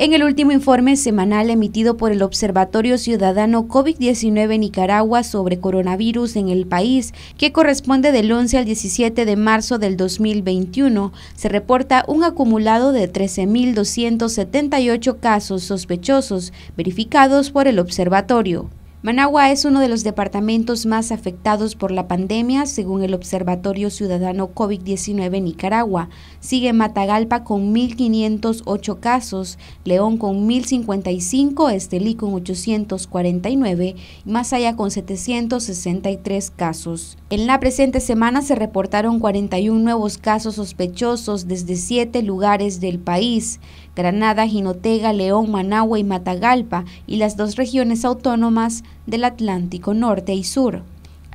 En el último informe semanal emitido por el Observatorio Ciudadano COVID-19 Nicaragua sobre coronavirus en el país, que corresponde del 11 al 17 de marzo del 2021, se reporta un acumulado de 13.278 casos sospechosos verificados por el observatorio. Managua es uno de los departamentos más afectados por la pandemia, según el Observatorio Ciudadano COVID-19 Nicaragua. Sigue Matagalpa con 1.508 casos, León con 1.055, Estelí con 849 y Masaya con 763 casos. En la presente semana se reportaron 41 nuevos casos sospechosos desde siete lugares del país. Granada, Jinotega, León, Managua y Matagalpa y las dos regiones autónomas del Atlántico Norte y Sur.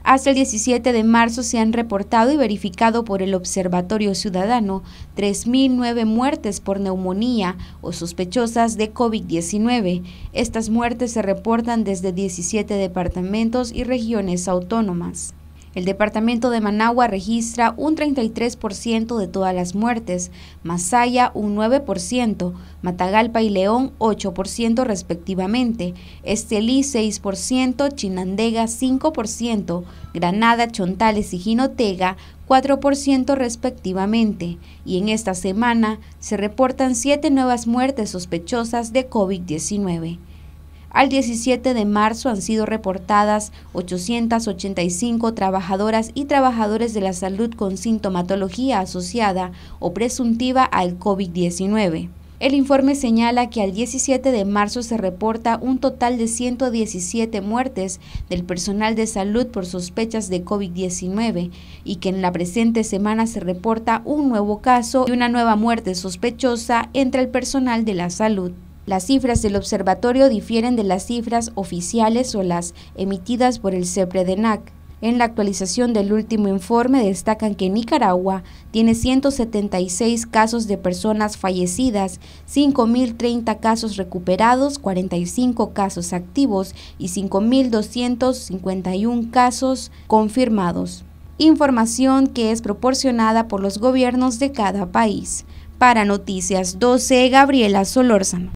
Hasta el 17 de marzo se han reportado y verificado por el Observatorio Ciudadano 3.009 muertes por neumonía o sospechosas de COVID-19. Estas muertes se reportan desde 17 departamentos y regiones autónomas. El departamento de Managua registra un 33% de todas las muertes, Masaya un 9%, Matagalpa y León 8% respectivamente, Estelí 6%, Chinandega 5%, Granada, Chontales y Jinotega 4% respectivamente, y en esta semana se reportan 7 nuevas muertes sospechosas de COVID-19 al 17 de marzo han sido reportadas 885 trabajadoras y trabajadores de la salud con sintomatología asociada o presuntiva al COVID-19. El informe señala que al 17 de marzo se reporta un total de 117 muertes del personal de salud por sospechas de COVID-19 y que en la presente semana se reporta un nuevo caso y una nueva muerte sospechosa entre el personal de la salud. Las cifras del observatorio difieren de las cifras oficiales o las emitidas por el CEPREDENAC. En la actualización del último informe destacan que Nicaragua tiene 176 casos de personas fallecidas, 5.030 casos recuperados, 45 casos activos y 5.251 casos confirmados. Información que es proporcionada por los gobiernos de cada país. Para Noticias 12, Gabriela Solórzano.